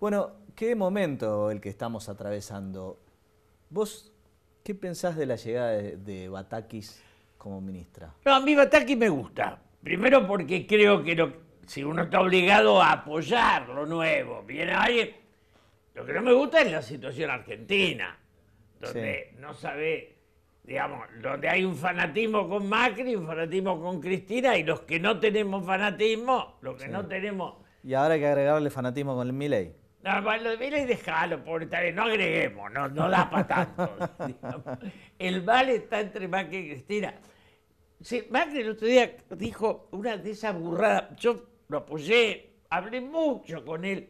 Bueno, qué momento el que estamos atravesando. ¿Vos qué pensás de la llegada de, Batakis como ministra? No, a mí Batakis me gusta. Primero porque creo que si uno está obligado a apoyar lo nuevo, viene alguien... Lo que no me gusta es la situación argentina, donde no sabe, digamos, donde hay un fanatismo con Macri, un fanatismo con Cristina, y los que no tenemos fanatismo, los que no tenemos... Y ahora hay que agregarle fanatismo con el Milei. No, lo de y déjalo, pobre, vez, no agreguemos, no, no da para tanto. el mal está entre Macri y Cristina. Sí, Macri el otro día dijo una de esas burradas, yo lo apoyé, hablé mucho con él.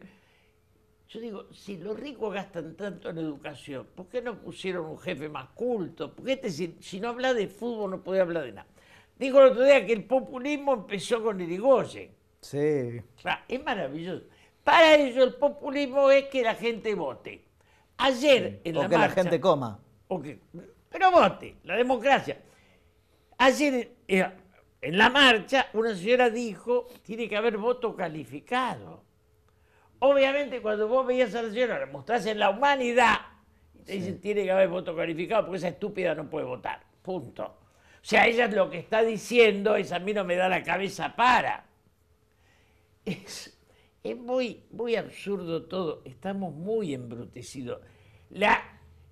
Yo digo, si los ricos gastan tanto en educación, ¿por qué no pusieron un jefe más culto? Porque este, si, no habla de fútbol, no puede hablar de nada. Dijo el otro día que el populismo empezó con Irigoyen. Sí. Ah, es maravilloso. Para ello el populismo es que la gente vote. Ayer en o que la gente coma. pero vote, la democracia. Ayer eh, en la marcha una señora dijo, tiene que haber voto calificado. Obviamente cuando vos veías a la señora, la mostrás en la humanidad, te dicen, tiene que haber voto calificado porque esa estúpida no puede votar. Punto. O sea, ella lo que está diciendo es, a mí no me da la cabeza para. Es muy, muy absurdo todo, estamos muy embrutecidos. La,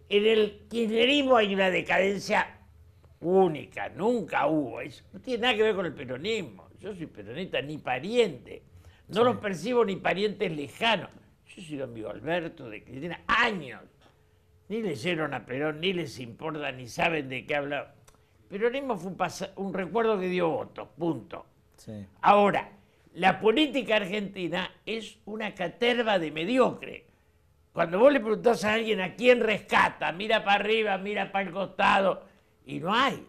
en el kirchnerismo hay una decadencia única, nunca hubo. Eso no tiene nada que ver con el peronismo. Yo soy peronista ni pariente. No los percibo ni parientes lejanos. Yo soy amigo Alberto de Cristina años. Ni leyeron a Perón, ni les importa, ni saben de qué habla. Peronismo fue un, recuerdo que dio votos, punto. Ahora, la política argentina es una caterva de mediocre. Cuando vos le preguntás a alguien a quién rescata, mira para arriba, mira para el costado, y no hay.